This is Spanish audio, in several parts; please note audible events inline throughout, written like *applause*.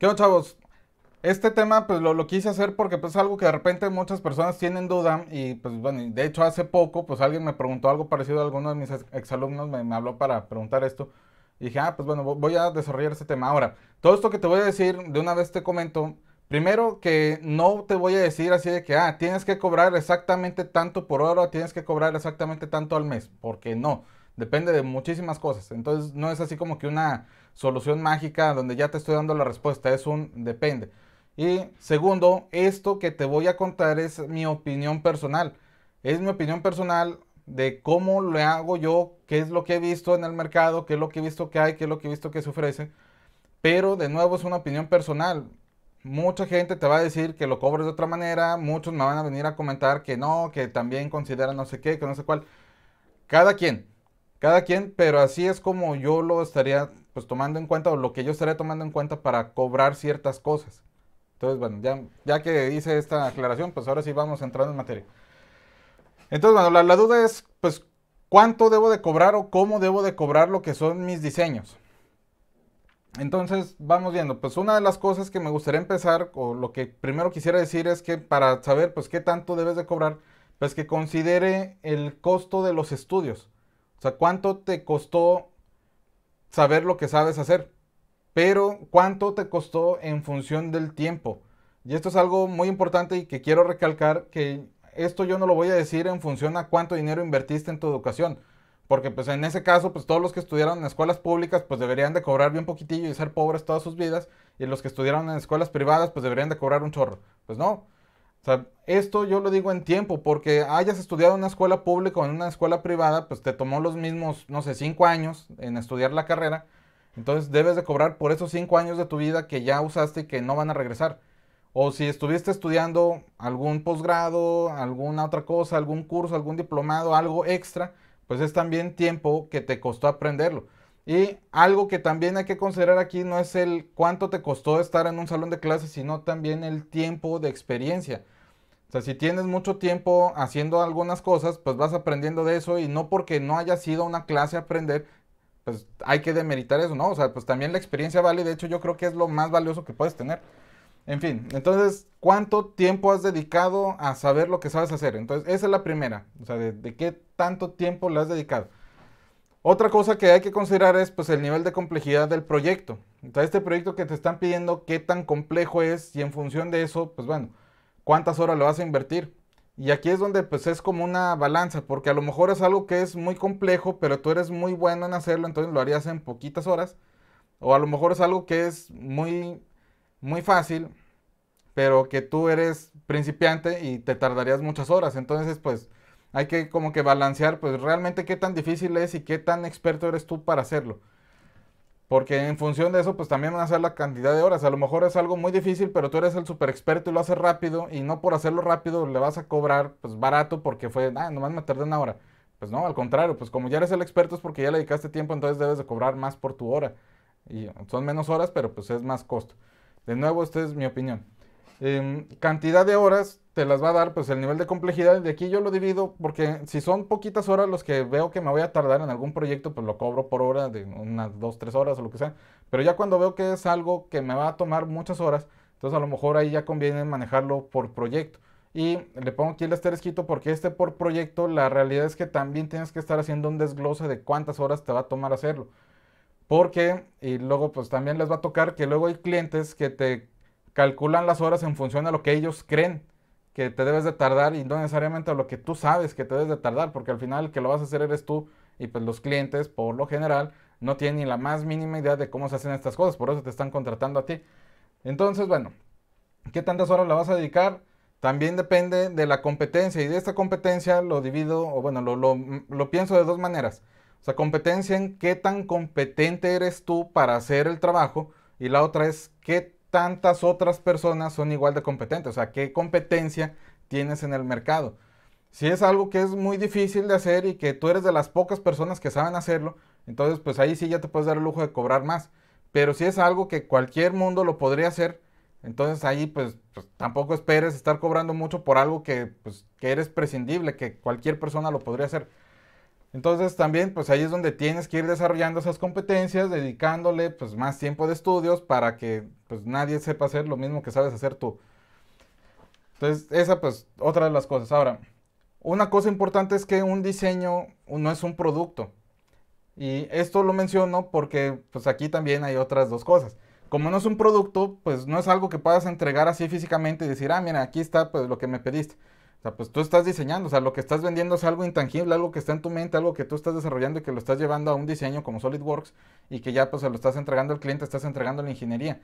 ¿Qué onda, chavos? Este tema pues lo, quise hacer porque pues algo que de repente muchas personas tienen duda y pues bueno, de hecho hace poco pues alguien me preguntó algo parecido a alguno de mis exalumnos, me, me habló para preguntar esto y dije, ah pues bueno, voy a desarrollar este tema. Ahora, todo esto que te voy a decir de una vez te comento, primero que no te voy a decir así de que, ah, tienes que cobrar exactamente tanto por hora, tienes que cobrar exactamente tanto al mes, porque no, depende de muchísimas cosas, entonces no es así como que una solución mágica donde ya te estoy dando la respuesta, es un depende. Y segundo, esto que te voy a contar es mi opinión personal. Es mi opinión personal de cómo lo hago yo, qué es lo que he visto en el mercado, qué es lo que he visto que hay, qué es lo que he visto que se ofrece. Pero de nuevo es una opinión personal. Mucha gente te va a decir que lo cobres de otra manera, muchos me van a venir a comentar que no, que también consideran no sé qué, que no sé cuál. Cada quien, cada quien, pero así es como yo lo estaría pues tomando en cuenta o lo que yo estaré tomando en cuenta para cobrar ciertas cosas. Entonces, bueno, ya, ya que hice esta aclaración, pues ahora sí vamos entrando en materia. Entonces, bueno, la, la duda es, pues, ¿cuánto debo de cobrar o cómo debo de cobrar lo que son mis diseños? Entonces, vamos viendo, pues una de las cosas que me gustaría empezar, o lo que primero quisiera decir es que para saber, pues, qué tanto debes de cobrar, pues que considere el costo de los estudios. O sea, cuánto te costó saber lo que sabes hacer, pero cuánto te costó en función del tiempo. Y esto es algo muy importante y que quiero recalcar que esto yo no lo voy a decir en función a cuánto dinero invertiste en tu educación, porque pues en ese caso pues todos los que estudiaron en escuelas públicas pues deberían de cobrar bien poquitillo y ser pobres todas sus vidas y los que estudiaron en escuelas privadas pues deberían de cobrar un chorro. Pues no, o sea, esto yo lo digo en tiempo, porque hayas estudiado en una escuela pública o en una escuela privada, pues te tomó los mismos, no sé, cinco años en estudiar la carrera. Entonces debes de cobrar por esos cinco años de tu vida que ya usaste y que no van a regresar. O si estuviste estudiando algún posgrado, alguna otra cosa, algún curso, algún diplomado, algo extra, pues es también tiempo que te costó aprenderlo. Y algo que también hay que considerar aquí no es el cuánto te costó estar en un salón de clases, sino también el tiempo de experiencia. O sea, si tienes mucho tiempo haciendo algunas cosas, pues vas aprendiendo de eso y no porque no haya sido una clase aprender, pues hay que demeritar eso, ¿no? O sea, pues también la experiencia vale, de hecho yo creo que es lo más valioso que puedes tener. En fin, entonces, ¿cuánto tiempo has dedicado a saber lo que sabes hacer? Entonces, esa es la primera, o sea, de, de qué tanto tiempo le has dedicado. Otra cosa que hay que considerar es pues, el nivel de complejidad del proyecto. Entonces, este proyecto que te están pidiendo, qué tan complejo es y en función de eso, pues bueno, cuántas horas lo vas a invertir. Y aquí es donde pues es como una balanza, porque a lo mejor es algo que es muy complejo, pero tú eres muy bueno en hacerlo, entonces lo harías en poquitas horas. O a lo mejor es algo que es muy, muy fácil, pero que tú eres principiante y te tardarías muchas horas. Entonces, pues hay que como que balancear, pues realmente qué tan difícil es y qué tan experto eres tú para hacerlo. Porque en función de eso, pues también van a ser la cantidad de horas. A lo mejor es algo muy difícil, pero tú eres el super experto y lo haces rápido. Y no por hacerlo rápido le vas a cobrar pues barato porque fue, ah, nomás me tardé una hora. Pues no, al contrario, pues como ya eres el experto es porque ya le dedicaste tiempo, entonces debes de cobrar más por tu hora. Y son menos horas, pero pues es más costo. De nuevo, esta es mi opinión cantidad de horas te las va a dar pues el nivel de complejidad. De aquí yo lo divido porque si son poquitas horas los que veo que me voy a tardar en algún proyecto, pues lo cobro por hora de unas 2, 3 horas o lo que sea. Pero ya cuando veo que es algo que me va a tomar muchas horas, entonces a lo mejor ahí ya conviene manejarlo por proyecto. Y le pongo aquí el escrito porque este por proyecto, la realidad es que también tienes que estar haciendo un desglose de cuántas horas te va a tomar hacerlo. Porque, y luego pues también les va a tocar que luego hay clientes que te calculan las horas en función a lo que ellos creen que te debes de tardar y no necesariamente a lo que tú sabes que te debes de tardar, porque al final que lo vas a hacer eres tú y pues los clientes por lo general no tienen ni la más mínima idea de cómo se hacen estas cosas, por eso te están contratando a ti. Entonces, bueno, ¿qué tantas horas la vas a dedicar? También depende de la competencia y de esta competencia lo divido, o bueno, lo, lo pienso de dos maneras. O sea, competencia en qué tan competente eres tú para hacer el trabajo y la otra es qué tantas otras personas son igual de competentes. O sea, ¿qué competencia tienes en el mercado? Si es algo que es muy difícil de hacer y que tú eres de las pocas personas que saben hacerlo, entonces pues ahí sí ya te puedes dar el lujo de cobrar más. Pero si es algo que cualquier mundo lo podría hacer, entonces ahí pues, pues tampoco esperes estar cobrando mucho por algo que, pues, que eres prescindible, que cualquier persona lo podría hacer. Entonces también pues ahí es donde tienes que ir desarrollando esas competencias, dedicándole pues más tiempo de estudios para que pues nadie sepa hacer lo mismo que sabes hacer tú. Entonces esa pues otra de las cosas. Ahora, una cosa importante es que un diseño no es un producto. Y esto lo menciono porque pues aquí también hay otras dos cosas. Como no es un producto, pues no es algo que puedas entregar así físicamente y decir, ah, mira, aquí está pues lo que me pediste o sea, pues tú estás diseñando, o sea, lo que estás vendiendo es algo intangible, algo que está en tu mente, algo que tú estás desarrollando y que lo estás llevando a un diseño como SolidWorks y que ya pues se lo estás entregando al cliente, estás entregando a la ingeniería.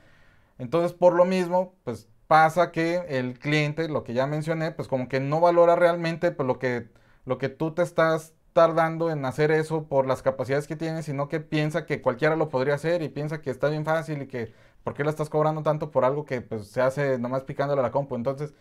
Entonces, por lo mismo, pues pasa que el cliente, lo que ya mencioné, pues como que no valora realmente pues, lo, que, lo que tú te estás tardando en hacer eso por las capacidades que tienes, sino que piensa que cualquiera lo podría hacer y piensa que está bien fácil y que por qué la estás cobrando tanto por algo que pues, se hace nomás picándole a la compu. Entonces,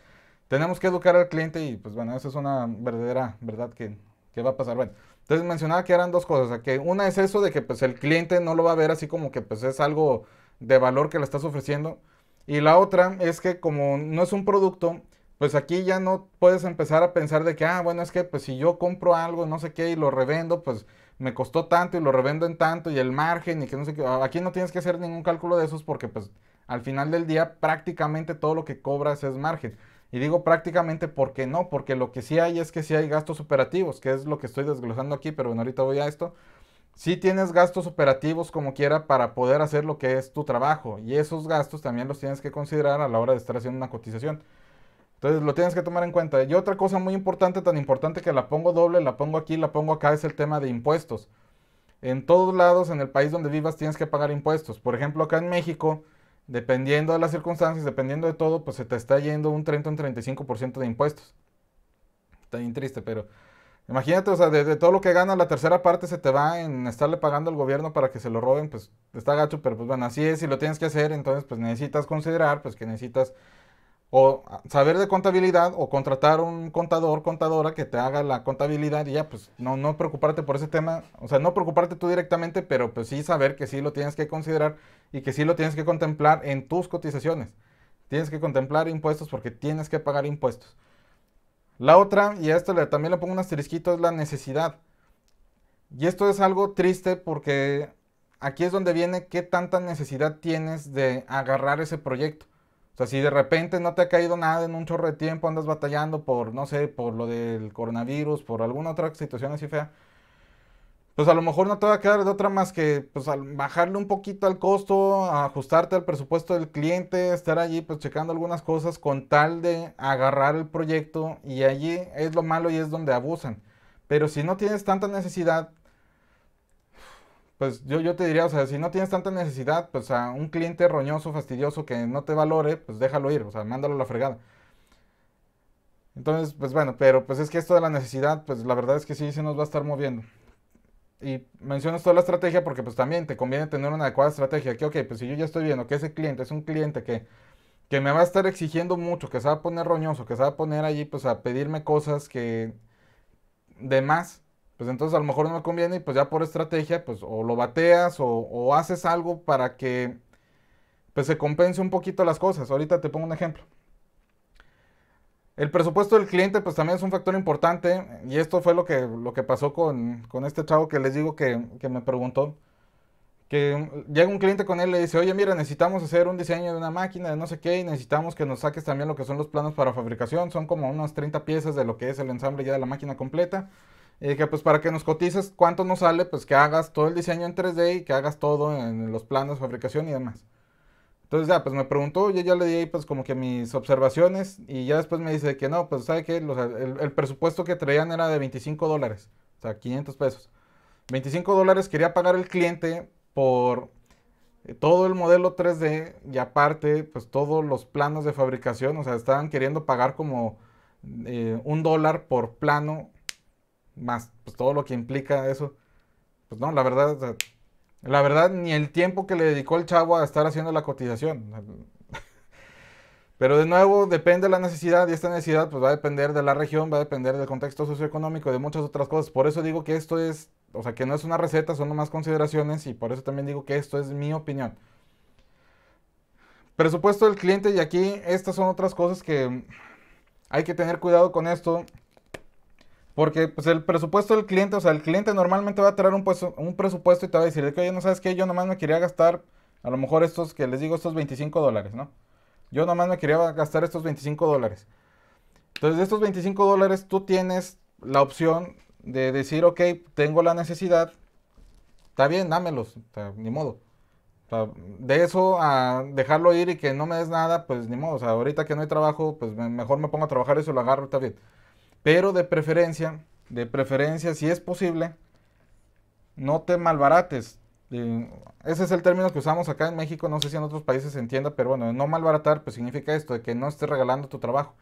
tenemos que educar al cliente y pues bueno, eso es una verdadera verdad que, que va a pasar. Bueno, entonces mencionaba que eran dos cosas, que una es eso de que pues el cliente no lo va a ver así como que pues es algo de valor que le estás ofreciendo y la otra es que como no es un producto, pues aquí ya no puedes empezar a pensar de que, ah, bueno, es que pues si yo compro algo, no sé qué, y lo revendo, pues me costó tanto y lo revendo en tanto y el margen y que no sé qué, aquí no tienes que hacer ningún cálculo de esos porque pues al final del día prácticamente todo lo que cobras es margen. Y digo prácticamente porque no, porque lo que sí hay es que sí hay gastos operativos, que es lo que estoy desglosando aquí, pero bueno, ahorita voy a esto. Sí tienes gastos operativos como quiera para poder hacer lo que es tu trabajo. Y esos gastos también los tienes que considerar a la hora de estar haciendo una cotización. Entonces lo tienes que tomar en cuenta. Y otra cosa muy importante, tan importante que la pongo doble, la pongo aquí, la pongo acá, es el tema de impuestos. En todos lados, en el país donde vivas, tienes que pagar impuestos. Por ejemplo, acá en México, dependiendo de las circunstancias, dependiendo de todo, pues se te está yendo un 30 o un 35% de impuestos. Está bien triste, pero imagínate, o sea, de, todo lo que gana, la tercera parte se te va en estarle pagando al gobierno para que se lo roben, pues está gacho, pero pues bueno, así es, si lo tienes que hacer, entonces pues necesitas considerar, pues que necesitas o saber de contabilidad o contratar un contador, contadora que te haga la contabilidad y ya, pues no, preocuparte por ese tema, o sea, no preocuparte tú directamente, pero pues sí saber que sí lo tienes que considerar y que sí lo tienes que contemplar en tus cotizaciones. Tienes que contemplar impuestos porque tienes que pagar impuestos. La otra, y a esto también le pongo un asterisquito, es la necesidad. Y esto es algo triste porque aquí es donde viene qué tanta necesidad tienes de agarrar ese proyecto o sea, si de repente no te ha caído nada en un chorro de tiempo, andas batallando por, no sé, por lo del coronavirus, por alguna otra situación así fea, pues a lo mejor no te va a quedar de otra más que pues, bajarle un poquito al costo, ajustarte al presupuesto del cliente, estar allí pues checando algunas cosas con tal de agarrar el proyecto y allí es lo malo y es donde abusan. Pero si no tienes tanta necesidad, pues yo, yo te diría, o sea, si no tienes tanta necesidad, pues a un cliente roñoso, fastidioso, que no te valore, pues déjalo ir, o sea, mándalo a la fregada. Entonces, pues bueno, pero pues es que esto de la necesidad, pues la verdad es que sí se nos va a estar moviendo. Y mencionas toda la estrategia porque pues también te conviene tener una adecuada estrategia. Que ok, pues si yo ya estoy viendo que ese cliente es un cliente que, que me va a estar exigiendo mucho, que se va a poner roñoso, que se va a poner allí pues a pedirme cosas que de más, pues entonces a lo mejor no me conviene y pues ya por estrategia, pues o lo bateas o, haces algo para que pues se compense un poquito las cosas. Ahorita te pongo un ejemplo. El presupuesto del cliente pues también es un factor importante y esto fue lo que, lo que pasó con, este chavo que les digo que, que me preguntó. Que llega un cliente con él y le dice, oye mira, necesitamos hacer un diseño de una máquina de no sé qué y necesitamos que nos saques también lo que son los planos para fabricación. Son como unas 30 piezas de lo que es el ensamble ya de la máquina completa y dije, pues para que nos cotices cuánto nos sale, pues que hagas todo el diseño en 3D y que hagas todo en los planos, de fabricación y demás. Entonces ya, pues me preguntó, yo ya le di ahí pues como que mis observaciones y ya después me dice que no, pues sabe que el, presupuesto que traían era de 25 dólares, o sea, 500 pesos. 25 dólares quería pagar el cliente por todo el modelo 3D y aparte pues todos los planos de fabricación, o sea, estaban queriendo pagar como eh, un dólar por plano más pues, todo lo que implica eso. Pues no, la verdad, la verdad, ni el tiempo que le dedicó el chavo a estar haciendo la cotización. *laughs* Pero de nuevo, depende de la necesidad y esta necesidad pues va a depender de la región, va a depender del contexto socioeconómico, y de muchas otras cosas. Por eso digo que esto es, o sea, que no es una receta, son nomás consideraciones y por eso también digo que esto es mi opinión. Presupuesto del cliente y aquí estas son otras cosas que hay que tener cuidado con esto porque pues el presupuesto del cliente, o sea, el cliente normalmente va a traer un, puesto, un presupuesto y te va a decir, oye, no sabes qué, yo nomás me quería gastar a lo mejor estos, que les digo, estos 25 dólares, ¿no? Yo nomás me quería gastar estos 25 dólares. Entonces, de estos 25 dólares tú tienes la opción de decir, ok, tengo la necesidad, está bien, dámelos, ni modo. de eso a dejarlo ir y que no me des nada, pues ni modo. O sea, ahorita que no hay trabajo, pues mejor me pongo a trabajar eso lo agarro, está bien. Pero de preferencia, de preferencia, si es posible, no te malbarates. Eh, ese es el término que usamos acá en México, no sé si en otros países se entienda, pero bueno, no malbaratar pues significa esto, de que no estés regalando tu trabajo.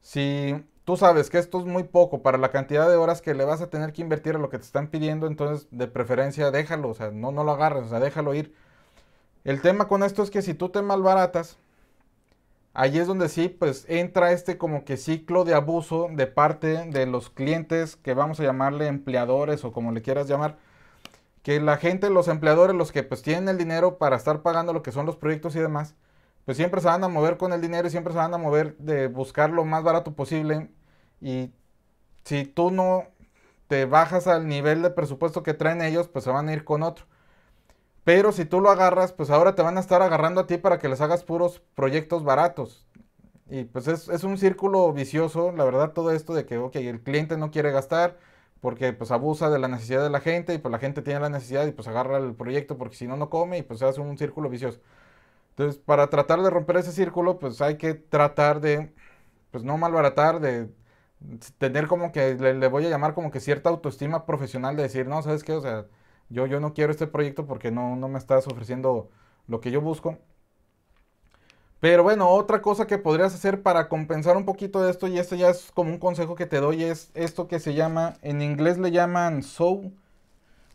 Si tú sabes que esto es muy poco para la cantidad de horas que le vas a tener que invertir a lo que te están pidiendo, entonces de preferencia déjalo, o sea, no, no lo agarres, o sea, déjalo ir. El tema con esto es que si tú te malbaratas, Ahí es donde sí, pues entra este como que ciclo de abuso de parte de los clientes que vamos a llamarle empleadores o como le quieras llamar. Que la gente, los empleadores, los que pues tienen el dinero para estar pagando lo que son los proyectos y demás, pues siempre se van a mover con el dinero y siempre se van a mover de buscar lo más barato posible. Y si tú no te bajas al nivel de presupuesto que traen ellos, pues se van a ir con otro. Pero si tú lo agarras, pues ahora te van a estar agarrando a ti para que les hagas puros proyectos baratos. Y pues es, un círculo vicioso, la verdad, todo esto de que, ok, el cliente no quiere gastar porque pues abusa de la necesidad de la gente y pues la gente tiene la necesidad y pues agarra el proyecto porque si no, no come y pues se hace un círculo vicioso. Entonces, para tratar de romper ese círculo, pues hay que tratar de, pues no malbaratar, de tener como que, le, le voy a llamar como que cierta autoestima profesional de decir, no, ¿sabes qué? O sea yo, no quiero este proyecto porque no, me estás ofreciendo lo que yo busco. Pero bueno, otra cosa que podrías hacer para compensar un poquito de esto, y esto ya es como un consejo que te doy, es esto que se llama, en inglés le llaman SO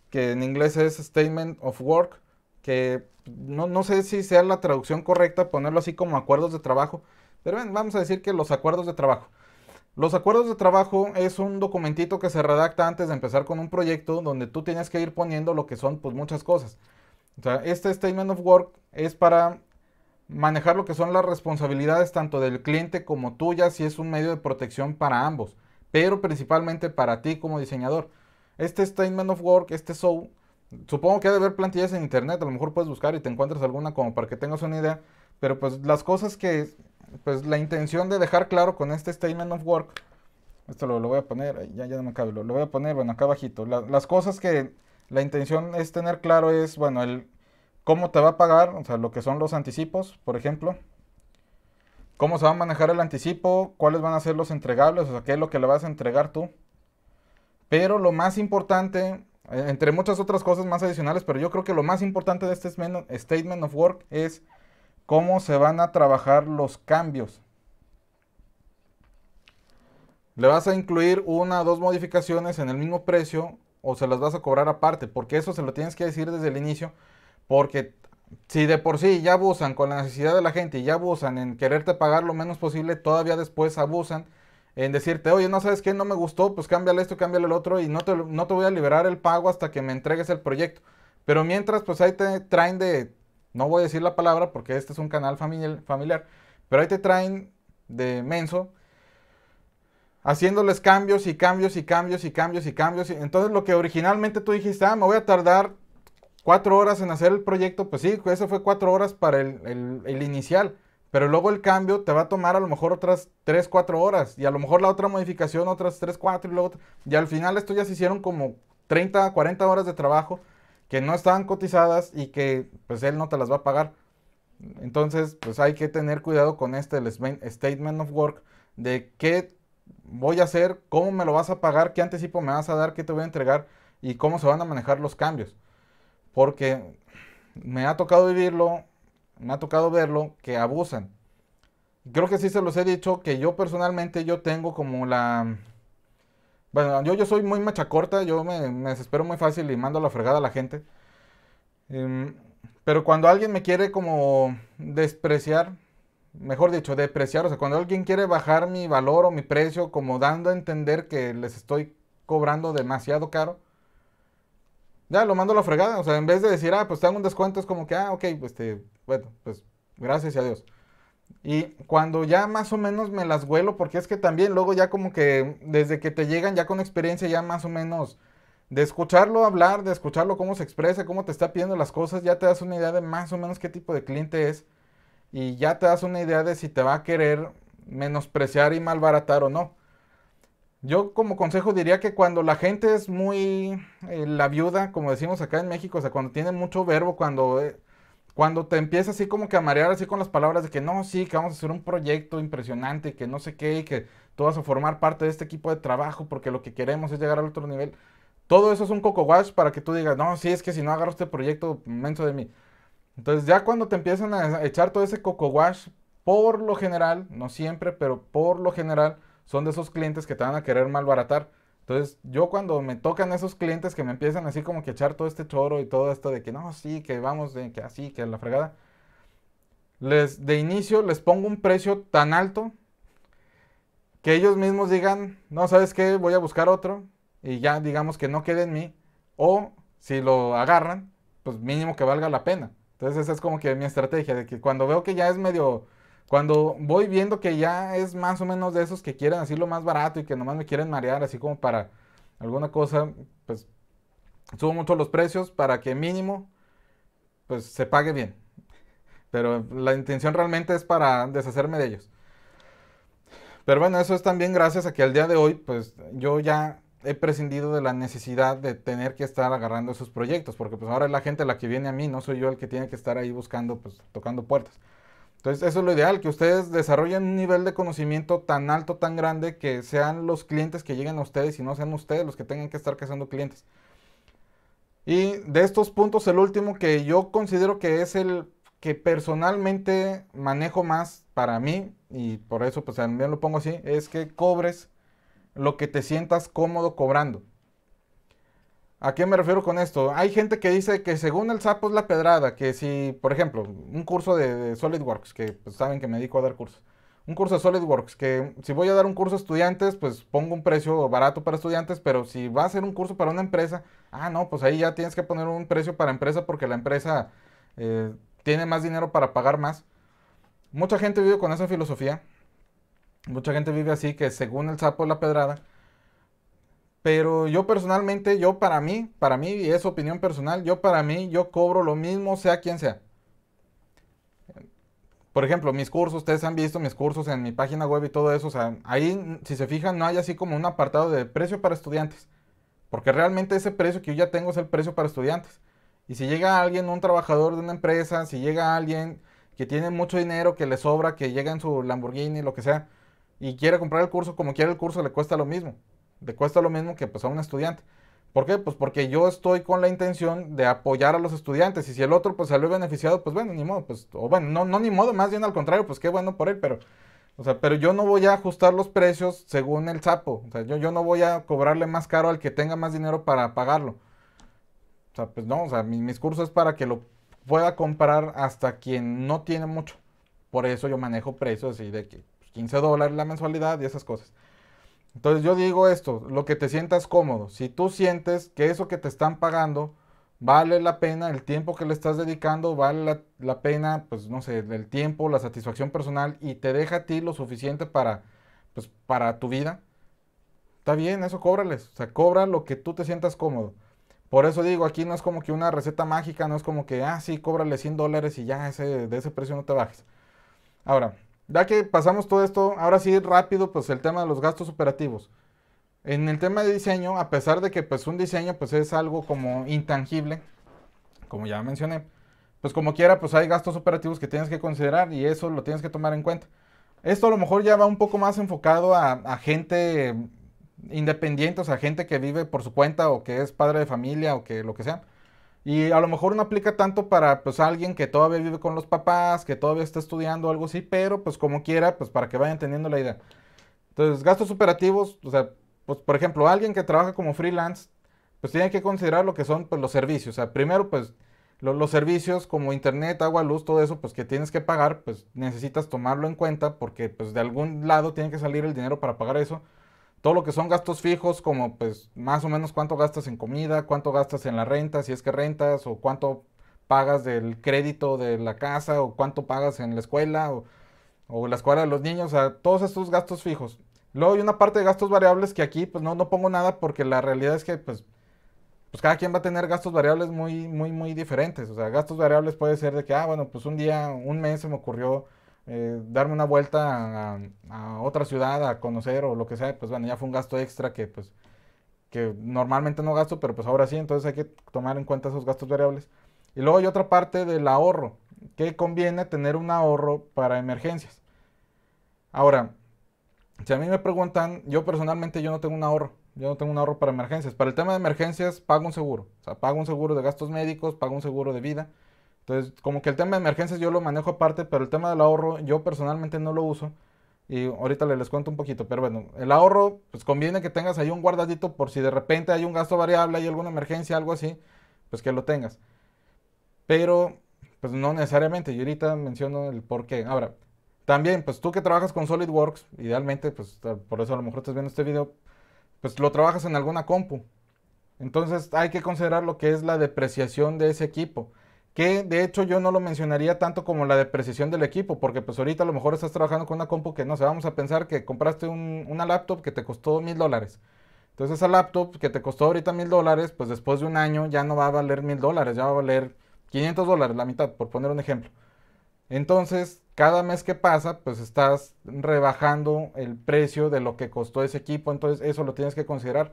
que en inglés es Statement of Work, que no, no sé si sea la traducción correcta ponerlo así como acuerdos de trabajo, pero bueno, vamos a decir que los acuerdos de trabajo. Los acuerdos de trabajo es un documentito que se redacta antes de empezar con un proyecto donde tú tienes que ir poniendo lo que son pues muchas cosas. O sea, este statement of work es para manejar lo que son las responsabilidades tanto del cliente como tuya si es un medio de protección para ambos, pero principalmente para ti como diseñador. Este statement of work, este show, supongo que ha de haber plantillas en internet, a lo mejor puedes buscar y te encuentras alguna como para que tengas una idea, pero pues las cosas que pues la intención de dejar claro con este statement of work, esto lo, voy a poner, ya, ya no me cabe, lo, voy a poner, bueno, acá bajito las cosas que la intención es tener claro es, bueno, el cómo te va a pagar, o sea, lo que son los anticipos, por ejemplo. Cómo se va a manejar el anticipo, cuáles van a ser los entregables, o sea, qué es lo que le vas a entregar tú. Pero lo más importante, eh, entre muchas otras cosas más adicionales, pero yo creo que lo más importante de este statement of work es cómo se van a trabajar los cambios. Le vas a incluir una o dos modificaciones en el mismo precio o se las vas a cobrar aparte, porque eso se lo tienes que decir desde el inicio, porque si de por sí ya abusan con la necesidad de la gente y ya abusan en quererte pagar lo menos posible, todavía después abusan en decirte, oye, no sabes qué, no me gustó, pues cámbiale esto, cámbiale el otro y no te, no te voy a liberar el pago hasta que me entregues el proyecto. Pero mientras, pues ahí te traen de no voy a decir la palabra porque este es un canal familiar, pero ahí te traen de menso haciéndoles cambios y cambios y cambios y cambios y cambios. Entonces lo que originalmente tú dijiste, ah, me voy a tardar cuatro horas en hacer el proyecto, pues sí, eso fue cuatro horas para el, inicial. Pero luego el cambio te va a tomar a lo mejor otras tres, cuatro horas. Y a lo mejor la otra modificación otras tres, cuatro y luego... Y al final esto ya se hicieron como 30, 40 horas de trabajo que no están cotizadas y que pues él no te las va a pagar. Entonces, pues hay que tener cuidado con este statement of work de qué voy a hacer, cómo me lo vas a pagar, qué anticipo me vas a dar, qué te voy a entregar y cómo se van a manejar los cambios. Porque me ha tocado vivirlo, me ha tocado verlo, que abusan. Creo que sí se los he dicho que yo personalmente yo tengo como la bueno, yo, soy muy machacorta, yo me, desespero muy fácil y mando la fregada a la gente. Em, pero cuando alguien me quiere como despreciar, mejor dicho, depreciar, o sea, cuando alguien quiere bajar mi valor o mi precio, como dando a entender que les estoy cobrando demasiado caro, ya lo mando a la fregada. O sea, en vez de decir, ah, pues te hago un descuento, es como que, ah, ok, pues, este, bueno, pues gracias y adiós. Y cuando ya más o menos me las huelo, porque es que también luego ya como que desde que te llegan ya con experiencia, ya más o menos de escucharlo hablar, de escucharlo cómo se expresa, cómo te está pidiendo las cosas, ya te das una idea de más o menos qué tipo de cliente es. Y ya te das una idea de si te va a querer menospreciar y malbaratar o no. Yo como consejo diría que cuando la gente es muy eh, la viuda, como decimos acá en México, o sea, cuando tiene mucho verbo, cuando eh, cuando te empieza así como que a marear así con las palabras de que no, sí, que vamos a hacer un proyecto impresionante que no sé qué y que tú vas a formar parte de este equipo de trabajo porque lo que queremos es llegar al otro nivel. Todo eso es un coco para que tú digas, no, sí, es que si no agarro este proyecto, menso de mí. Entonces ya cuando te empiezan a echar todo ese coco wash, por lo general, no siempre, pero por lo general, son de esos clientes que te van a querer malbaratar entonces, yo cuando me tocan esos clientes que me empiezan así como que echar todo este choro y todo esto de que no, sí, que vamos, de, que así, que la fregada, les, de inicio les pongo un precio tan alto que ellos mismos digan, no, ¿sabes qué? Voy a buscar otro y ya digamos que no quede en mí. O si lo agarran, pues mínimo que valga la pena. Entonces, esa es como que mi estrategia, de que cuando veo que ya es medio cuando voy viendo que ya es más o menos de esos que quieren así lo más barato y que nomás me quieren marear así como para alguna cosa, pues subo mucho los precios para que mínimo pues se pague bien. Pero la intención realmente es para deshacerme de ellos. Pero bueno, eso es también gracias a que al día de hoy pues yo ya he prescindido de la necesidad de tener que estar agarrando esos proyectos, porque pues ahora es la gente la que viene a mí, no soy yo el que tiene que estar ahí buscando, pues tocando puertas. Entonces, eso es lo ideal, que ustedes desarrollen un nivel de conocimiento tan alto, tan grande, que sean los clientes que lleguen a ustedes y no sean ustedes los que tengan que estar cazando clientes. Y de estos puntos, el último que yo considero que es el que personalmente manejo más para mí, y por eso pues también lo pongo así, es que cobres lo que te sientas cómodo cobrando. ¿A qué me refiero con esto? Hay gente que dice que según el sapo es la pedrada, que si, por ejemplo, un curso de, SolidWorks, que pues, saben que me dedico a dar cursos, un curso de SolidWorks, que si voy a dar un curso a estudiantes, pues pongo un precio barato para estudiantes, pero si va a ser un curso para una empresa, ah, no, pues ahí ya tienes que poner un precio para empresa porque la empresa eh, tiene más dinero para pagar más. Mucha gente vive con esa filosofía, mucha gente vive así, que según el sapo es la pedrada, pero yo personalmente, yo para mí, para mí, y es opinión personal, yo para mí, yo cobro lo mismo, sea quien sea. Por ejemplo, mis cursos, ustedes han visto mis cursos en mi página web y todo eso. O sea, ahí, mm, si se fijan, no hay así como un apartado de precio para estudiantes. Porque realmente ese precio que yo ya tengo es el precio para estudiantes. Y si llega alguien, un trabajador de una empresa, si llega alguien que tiene mucho dinero, que le sobra, que llega en su Lamborghini, lo que sea, y quiere comprar el curso, como quiera el curso, le cuesta lo mismo le cuesta lo mismo que pues, a un estudiante. ¿Por qué? Pues porque yo estoy con la intención de apoyar a los estudiantes y si el otro pues he beneficiado, pues bueno, ni modo, pues, o bueno, no, no ni modo, más bien al contrario, pues qué bueno por él, pero, o sea, pero yo no voy a ajustar los precios según el sapo, o sea, yo, no voy a cobrarle más caro al que tenga más dinero para pagarlo. O sea, pues no, o sea, mis, mis cursos es para que lo pueda comprar hasta quien no tiene mucho. Por eso yo manejo precios así de que 15 pues, dólares la mensualidad y esas cosas. Entonces yo digo esto, lo que te sientas cómodo. Si tú sientes que eso que te están pagando vale la pena, el tiempo que le estás dedicando vale la, pena, pues no sé, el tiempo, la satisfacción personal y te deja a ti lo suficiente para, pues, para tu vida, está bien, eso cóbrales. O sea, cobra lo que tú te sientas cómodo. Por eso digo, aquí no es como que una receta mágica, no es como que, ah, sí, cóbrale 100 dólares y ya de ese precio no te bajes. Ahora, ya que pasamos todo esto, ahora sí rápido, pues el tema de los gastos operativos. En el tema de diseño, a pesar de que pues un diseño pues es algo como intangible, como ya mencioné, pues como quiera, pues hay gastos operativos que tienes que considerar y eso lo tienes que tomar en cuenta. Esto a lo mejor ya va un poco más enfocado a, a gente independiente, o sea, gente que vive por su cuenta o que es padre de familia o que lo que sea. Y a lo mejor no aplica tanto para pues alguien que todavía vive con los papás, que todavía está estudiando o algo así, pero pues como quiera, pues para que vayan teniendo la idea. Entonces, gastos operativos, o sea, pues por ejemplo, alguien que trabaja como freelance, pues tiene que considerar lo que son pues, los servicios. O sea, primero pues los servicios como internet, agua, luz, todo eso, pues que tienes que pagar, pues necesitas tomarlo en cuenta porque pues de algún lado tiene que salir el dinero para pagar eso todo lo que son gastos fijos, como pues más o menos cuánto gastas en comida, cuánto gastas en la renta, si es que rentas, o cuánto pagas del crédito de la casa, o cuánto pagas en la escuela, o, la escuela de los niños, o sea, todos estos gastos fijos. Luego hay una parte de gastos variables que aquí pues no, no pongo nada porque la realidad es que pues, pues cada quien va a tener gastos variables muy, muy, muy diferentes. O sea, gastos variables puede ser de que, ah, bueno, pues un día, un mes se me ocurrió eh, darme una vuelta a, otra ciudad, a conocer o lo que sea, pues bueno, ya fue un gasto extra que pues que normalmente no gasto, pero pues ahora sí, entonces hay que tomar en cuenta esos gastos variables. Y luego hay otra parte del ahorro, que conviene tener un ahorro para emergencias. Ahora, si a mí me preguntan, yo personalmente yo no tengo un ahorro, yo no tengo un ahorro para emergencias. Para el tema de emergencias pago un seguro, o sea, pago un seguro de gastos médicos, pago un seguro de vida, entonces, como que el tema de emergencias yo lo manejo aparte, pero el tema del ahorro yo personalmente no lo uso. Y ahorita les, cuento un poquito, pero bueno, el ahorro, pues conviene que tengas ahí un guardadito por si de repente hay un gasto variable, hay alguna emergencia, algo así, pues que lo tengas. Pero, pues no necesariamente, yo ahorita menciono el por qué. Ahora, también, pues tú que trabajas con SolidWorks, idealmente, pues por eso a lo mejor estás viendo este video, pues lo trabajas en alguna compu. Entonces hay que considerar lo que es la depreciación de ese equipo que de hecho yo no lo mencionaría tanto como la depreciación del equipo, porque pues ahorita a lo mejor estás trabajando con una compu que no sé, vamos a pensar que compraste una laptop que te costó mil dólares. Entonces esa laptop que te costó ahorita mil dólares, pues después de un año ya no va a valer mil dólares, ya va a valer 500 dólares, la mitad, por poner un ejemplo. Entonces, cada mes que pasa, pues estás rebajando el precio de lo que costó ese equipo, entonces eso lo tienes que considerar.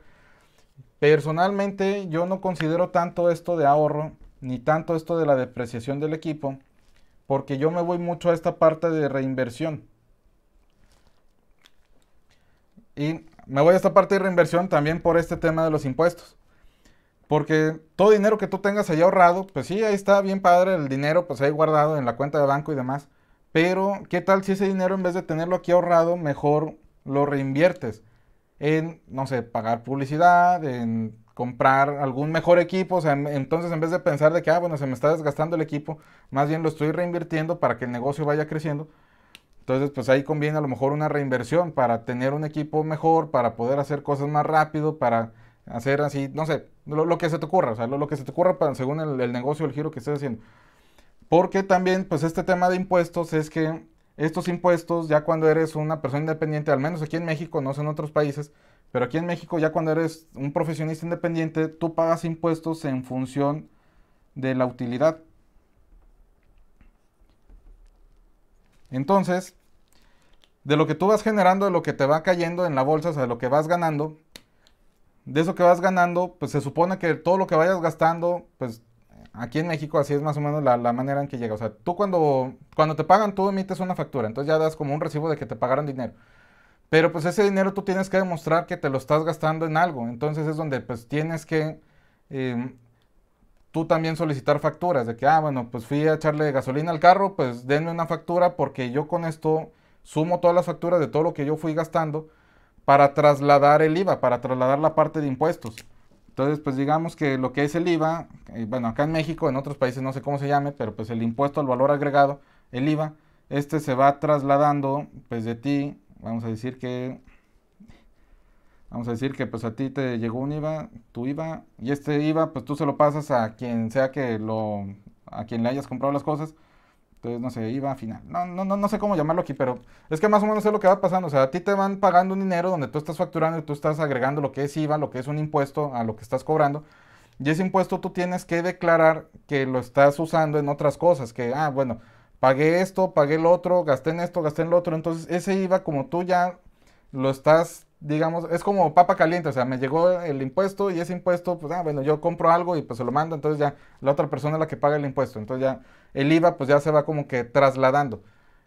Personalmente, yo no considero tanto esto de ahorro ni tanto esto de la depreciación del equipo, porque yo me voy mucho a esta parte de reinversión. Y me voy a esta parte de reinversión también por este tema de los impuestos. Porque todo dinero que tú tengas ahí ahorrado, pues sí, ahí está bien padre el dinero, pues ahí guardado en la cuenta de banco y demás. Pero, ¿qué tal si ese dinero en vez de tenerlo aquí ahorrado, mejor lo reinviertes? En, no sé, pagar publicidad, en comprar algún mejor equipo, o entonces en vez de pensar de que, ah, bueno, se me está desgastando el equipo, más bien lo estoy reinvirtiendo para que el negocio vaya creciendo. Entonces, pues ahí conviene a lo mejor una reinversión para tener un equipo mejor, para poder hacer cosas más rápido, para hacer así, no sé, lo, que se te ocurra, o sea, lo, que se te ocurra según el, el negocio, el giro que estés haciendo. Porque también, pues este tema de impuestos es que estos impuestos, ya cuando eres una persona independiente, al menos aquí en México, no sé en otros países, pero aquí en México ya cuando eres un profesionista independiente, tú pagas impuestos en función de la utilidad. Entonces, de lo que tú vas generando, de lo que te va cayendo en la bolsa, o sea, de lo que vas ganando, de eso que vas ganando, pues se supone que todo lo que vayas gastando, pues aquí en México así es más o menos la, manera en que llega. O sea, tú cuando, cuando te pagan, tú emites una factura, entonces ya das como un recibo de que te pagaron dinero. Pero pues ese dinero tú tienes que demostrar que te lo estás gastando en algo. Entonces es donde pues tienes que em, tú también solicitar facturas. De que, ah, bueno, pues fui a echarle gasolina al carro, pues denme una factura porque yo con esto sumo todas las facturas de todo lo que yo fui gastando para trasladar el IVA, para trasladar la parte de impuestos. Entonces, pues digamos que lo que es el IVA, eh, bueno, acá en México, en otros países no sé cómo se llame, pero pues el impuesto al valor agregado, el IVA, este se va trasladando pues de ti vamos a decir que, vamos a decir que pues a ti te llegó un IVA, tu IVA, y este IVA pues tú se lo pasas a quien sea que lo, a quien le hayas comprado las cosas, entonces, no sé, IVA final. No, no, no, no sé cómo llamarlo aquí, pero es que más o menos es lo que va pasando. O sea, a ti te van pagando un dinero donde tú estás facturando y tú estás agregando lo que es IVA, lo que es un impuesto a lo que estás cobrando. Y ese impuesto tú tienes que declarar que lo estás usando en otras cosas. Que, ah, bueno, pagué esto, pagué el otro, gasté en esto, gasté en lo otro. Entonces, ese IVA, como tú ya lo estás, digamos, es como papa caliente. O sea, me llegó el impuesto y ese impuesto, pues, ah, bueno, yo compro algo y pues se lo mando. Entonces, ya la otra persona es la que paga el impuesto. Entonces, ya el IVA, pues ya se va como que trasladando.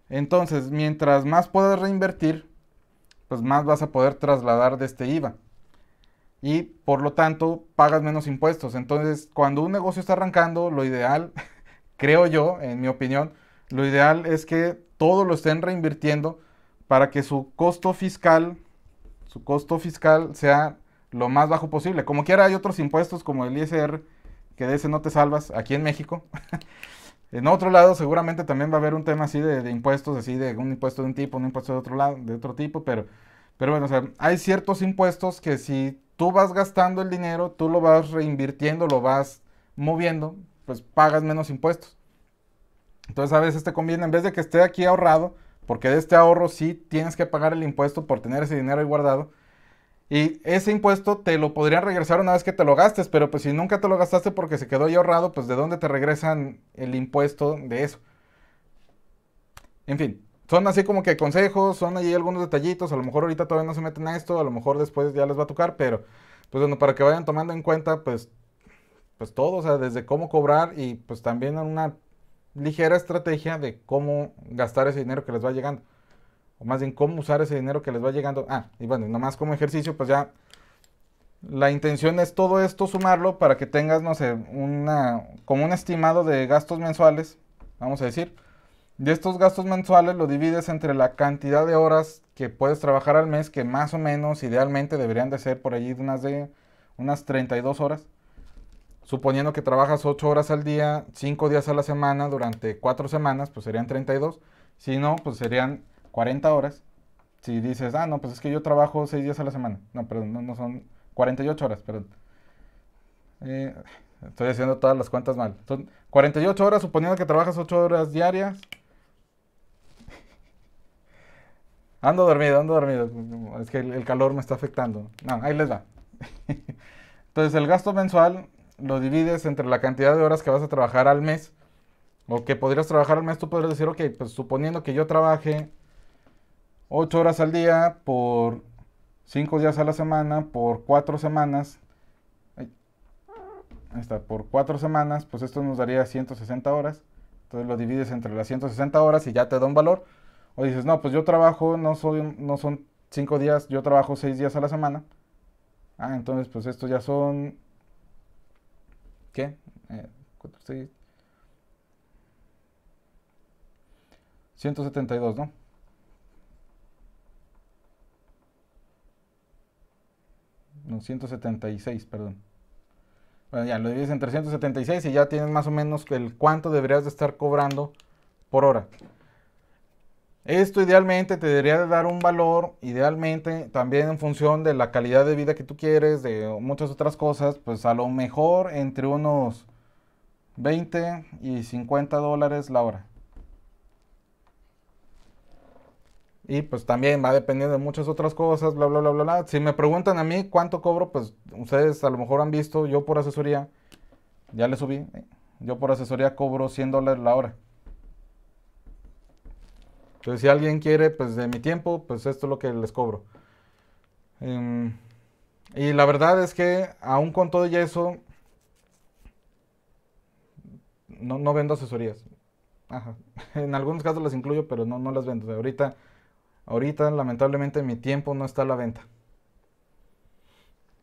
Entonces, mientras más puedas reinvertir, pues más vas a poder trasladar de este IVA. Y por lo tanto, pagas menos impuestos. Entonces, cuando un negocio está arrancando, lo ideal, *laughs* creo yo, en mi opinión, lo ideal es que todo lo estén reinvirtiendo para que su costo fiscal, su costo fiscal sea lo más bajo posible. Como quiera, hay otros impuestos como el ISR, que de ese no te salvas aquí en México. *laughs* en otro lado, seguramente también va a haber un tema así de, impuestos, así de un impuesto de un tipo, un impuesto de otro lado, de otro tipo, pero, pero bueno, hay ciertos impuestos que si tú vas gastando el dinero, tú lo vas reinvirtiendo, lo vas moviendo, pues pagas menos impuestos. Entonces a veces te conviene, en vez de que esté aquí ahorrado, porque de este ahorro sí tienes que pagar el impuesto por tener ese dinero ahí guardado. Y ese impuesto te lo podrían regresar una vez que te lo gastes, pero pues si nunca te lo gastaste porque se quedó ahí ahorrado, pues de dónde te regresan el impuesto de eso. En fin, son así como que consejos, son ahí algunos detallitos, a lo mejor ahorita todavía no se meten a esto, a lo mejor después ya les va a tocar, pero pues bueno, para que vayan tomando en cuenta pues, pues todo, o sea, desde cómo cobrar y pues también en una ligera estrategia de cómo gastar ese dinero que les va llegando. O más bien cómo usar ese dinero que les va llegando. Ah, y bueno, nomás como ejercicio, pues ya la intención es todo esto sumarlo para que tengas, no sé, una, como un estimado de gastos mensuales, vamos a decir. De estos gastos mensuales lo divides entre la cantidad de horas que puedes trabajar al mes, que más o menos idealmente deberían de ser por allí unas de unas 32 horas. Suponiendo que trabajas 8 horas al día, 5 días a la semana, durante 4 semanas, pues serían 32. Si no, pues serían 40 horas. Si dices, ah, no, pues es que yo trabajo 6 días a la semana. No, perdón, no, son 48 horas, perdón. Eh, estoy haciendo todas las cuentas mal. Son 48 horas, suponiendo que trabajas 8 horas diarias. *laughs* Ando dormido, ando dormido. Es que el, calor me está afectando. No, ahí les va. *laughs* Entonces, el gasto mensual lo divides entre la cantidad de horas que vas a trabajar al mes o que podrías trabajar al mes, tú podrías decir, ok, pues suponiendo que yo trabaje 8 horas al día por 5 días a la semana por 4 semanas. Ahí está, por 4 semanas, pues esto nos daría 160 horas. Entonces lo divides entre las 160 horas y ya te da un valor. O dices, no, pues yo trabajo, no, soy, no son 5 días, yo trabajo 6 días a la semana. Ah, entonces pues esto ya son ¿Qué? 172, eh, ¿no? No, 176, perdón. Bueno, ya lo divides en 376 y ya tienes más o menos el cuánto deberías de estar cobrando por hora. Esto idealmente te debería de dar un valor, idealmente también en función de la calidad de vida que tú quieres, de muchas otras cosas, pues a lo mejor entre unos 20 y 50 dólares la hora. Y pues también va dependiendo de muchas otras cosas, bla, bla, bla, bla, bla. Si me preguntan a mí cuánto cobro, pues ustedes a lo mejor han visto, yo por asesoría, ya le subí, ¿eh? yo por asesoría cobro 100 dólares la hora. Entonces, si alguien quiere, pues de mi tiempo, pues esto es lo que les cobro. Em, y la verdad es que, aún con todo y eso, no, vendo asesorías. Ajá. *laughs* En algunos casos las incluyo, pero no, no las vendo. ahorita, ahorita, lamentablemente, mi tiempo no está a la venta.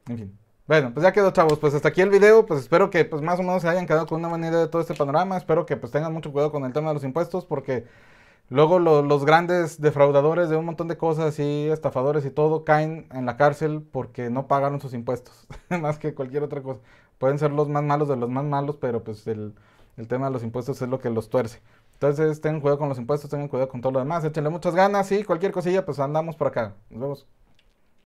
En fin. Bueno, pues ya quedó, chavos. Pues hasta aquí el video. Pues espero que pues más o menos se hayan quedado con una buena idea de todo este panorama. Espero que pues tengan mucho cuidado con el tema de los impuestos porque... Luego los grandes defraudadores de un montón de cosas y estafadores y todo caen en la cárcel porque no pagaron sus impuestos, *laughs* más que cualquier otra cosa. Pueden ser los más malos de los más malos, pero pues el, el tema de los impuestos es lo que los tuerce. Entonces tengan cuidado con los impuestos, tengan cuidado con todo lo demás, échenle muchas ganas y cualquier cosilla pues andamos por acá. Nos vemos.